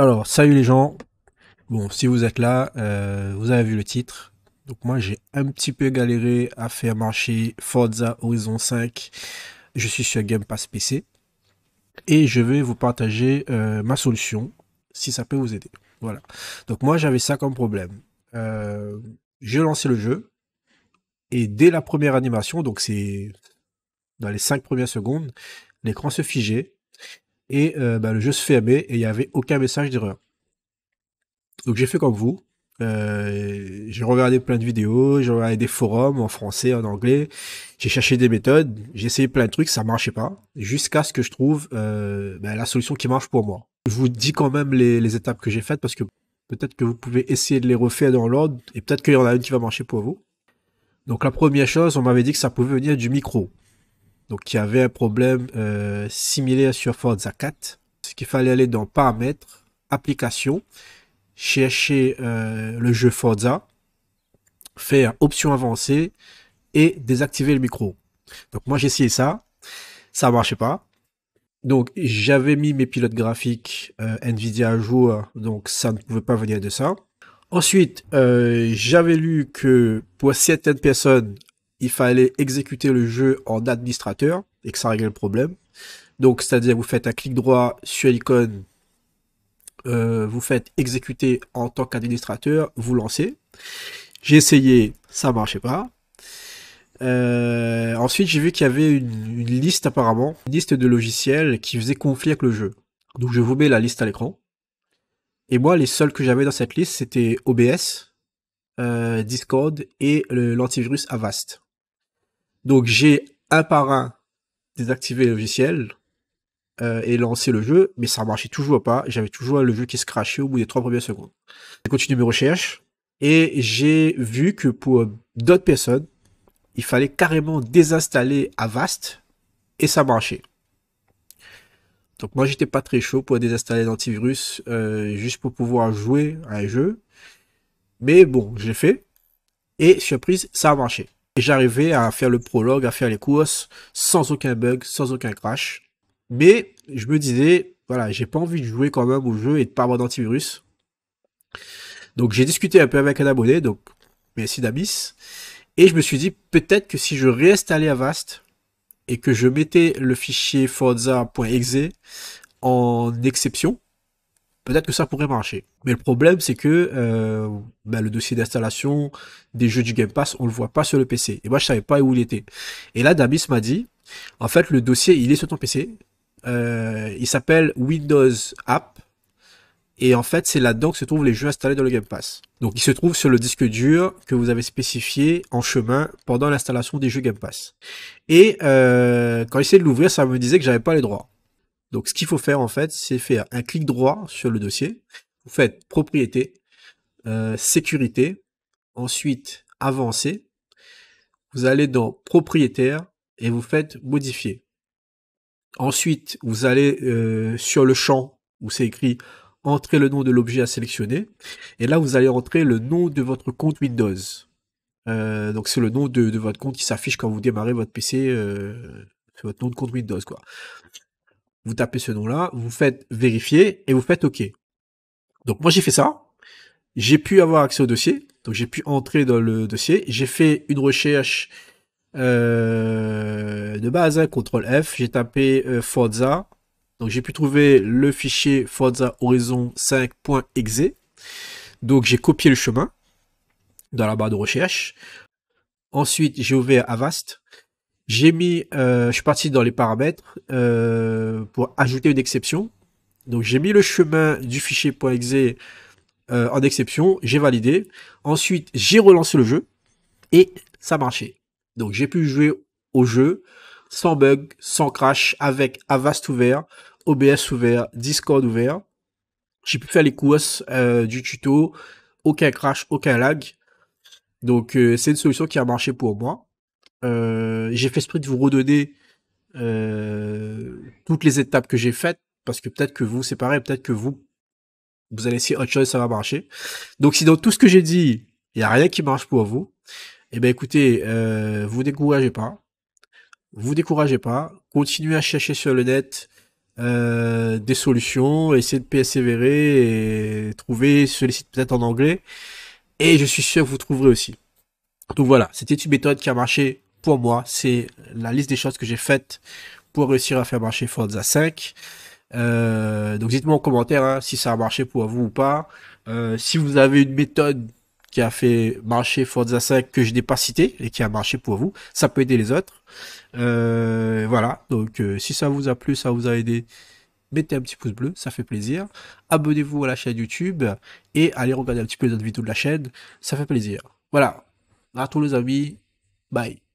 Alors, salut les gens. Bon, si vous êtes là, euh, vous avez vu le titre. Donc moi, j'ai un petit peu galéré à faire marcher Forza Horizon 5. Je suis sur Game Pass PC. Et je vais vous partager euh, ma solution, si ça peut vous aider. Voilà. Donc moi, j'avais ça comme problème. Euh, je lançais le jeu. Et dès la première animation, donc c'est dans les 5 premières secondes, l'écran se figeait et euh, ben, le jeu se fermait et il n'y avait aucun message d'erreur. Donc j'ai fait comme vous. Euh, j'ai regardé plein de vidéos, j'ai regardé des forums en français, en anglais. J'ai cherché des méthodes, j'ai essayé plein de trucs, ça marchait pas, jusqu'à ce que je trouve euh, ben, la solution qui marche pour moi. Je vous dis quand même les, les étapes que j'ai faites parce que peut-être que vous pouvez essayer de les refaire dans l'ordre et peut-être qu'il y en a une qui va marcher pour vous. Donc la première chose, on m'avait dit que ça pouvait venir du micro. Donc, il y avait un problème euh, similaire sur Forza 4. Ce qu'il fallait aller dans Paramètres, Applications, chercher euh, le jeu Forza, faire Options avancées et désactiver le micro. Donc, moi, j'ai essayé ça. Ça ne marchait pas. Donc, j'avais mis mes pilotes graphiques euh, NVIDIA à jour, donc ça ne pouvait pas venir de ça. Ensuite, euh, j'avais lu que pour certaines personnes, il fallait exécuter le jeu en administrateur et que ça réglait le problème. Donc, c'est-à-dire, vous faites un clic droit sur l'icône, euh, vous faites exécuter en tant qu'administrateur, vous lancez. J'ai essayé, ça marchait pas. Euh, ensuite, j'ai vu qu'il y avait une, liste apparemment, une liste de logiciels qui faisait conflit avec le jeu. Donc, je vous mets la liste à l'écran. Et moi, les seuls que j'avais dans cette liste, c'était OBS, euh, Discord et l'antivirus Avast. Donc j'ai un par un désactivé le logiciel euh, et lancé le jeu, mais ça marchait toujours pas. J'avais toujours le jeu qui se crachait au bout des trois premières secondes. J'ai continué mes recherches et j'ai vu que pour d'autres personnes, il fallait carrément désinstaller Avast et ça marchait. Donc moi j'étais pas très chaud pour désinstaller l'antivirus euh, juste pour pouvoir jouer à un jeu. Mais bon, j'ai fait. Et surprise, ça a marché. Et j'arrivais à faire le prologue, à faire les courses sans aucun bug, sans aucun crash. Mais je me disais, voilà, j'ai pas envie de jouer quand même au jeu et de pas avoir d'antivirus. Donc j'ai discuté un peu avec un abonné, donc merci d'Abyss. Et je me suis dit, peut-être que si je réinstallais Avast et que je mettais le fichier forza.exe en exception, peut-être que ça pourrait marcher. Mais le problème, c'est que euh, bah, le dossier d'installation des jeux du Game Pass, on le voit pas sur le PC. Et moi, je savais pas où il était. Et là, Damis m'a dit, en fait, le dossier, il est sur ton PC. Euh, il s'appelle Windows App. Et en fait, c'est là-dedans que se trouvent les jeux installés dans le Game Pass. Donc, il se trouve sur le disque dur que vous avez spécifié en chemin pendant l'installation des jeux Game Pass. Et euh, quand j'essayais de l'ouvrir, ça me disait que j'avais pas les droits. Donc ce qu'il faut faire en fait, c'est faire un clic droit sur le dossier. Vous faites propriété, euh, sécurité, ensuite Avancer ». Vous allez dans propriétaire et vous faites modifier. Ensuite, vous allez euh, sur le champ où c'est écrit entrer le nom de l'objet à sélectionner. Et là, vous allez entrer le nom de votre compte Windows. Euh, donc c'est le nom de, votre compte qui s'affiche quand vous démarrez votre PC, euh, votre nom de compte Windows. quoi vous tapez ce nom-là, vous faites vérifier et vous faites OK. Donc moi j'ai fait ça, j'ai pu avoir accès au dossier, donc j'ai pu entrer dans le dossier, j'ai fait une recherche euh, de base, hein, ctrl F, j'ai tapé euh, Forza, donc j'ai pu trouver le fichier Forza Horizon 5.exe, donc j'ai copié le chemin dans la barre de recherche, ensuite j'ai ouvert Avast, j'ai mis, euh, je suis parti dans les paramètres euh, pour ajouter une exception. Donc j'ai mis le chemin du fichier .exe euh, en exception, j'ai validé. Ensuite, j'ai relancé le jeu et ça marchait. Donc j'ai pu jouer au jeu sans bug, sans crash, avec Avast ouvert, OBS ouvert, Discord ouvert. J'ai pu faire les courses euh, du tuto, aucun crash, aucun lag. Donc c'est une solution qui a marché pour moi. Euh, j'ai fait esprit de vous redonner euh, toutes les étapes que j'ai faites parce que peut-être que vous c'est pareil, peut-être que vous vous allez essayer autre chose, ça va marcher. Donc si dans tout ce que j'ai dit, il n'y a rien qui marche pour vous, eh ben écoutez, euh, vous découragez pas. Vous découragez pas. Continuez à chercher sur le net euh, des solutions, essayez de persévérer et trouver sur les sites peut-être en anglais. Et je suis sûr que vous trouverez aussi. Donc voilà, c'était une méthode qui a marché moi, c'est la liste des choses que j'ai faites pour réussir à faire marcher Forza 5. Euh, donc dites-moi en commentaire hein, si ça a marché pour vous ou pas. Euh, si vous avez une méthode qui a fait marcher Forza 5 que je n'ai pas cité et qui a marché pour vous, ça peut aider les autres. Euh, voilà, donc si ça vous a plu, ça vous a aidé, mettez un petit pouce bleu, ça fait plaisir. Abonnez-vous à la chaîne YouTube et allez regarder un petit peu les autres vidéos de la chaîne, ça fait plaisir. Voilà, à tous les amis, bye.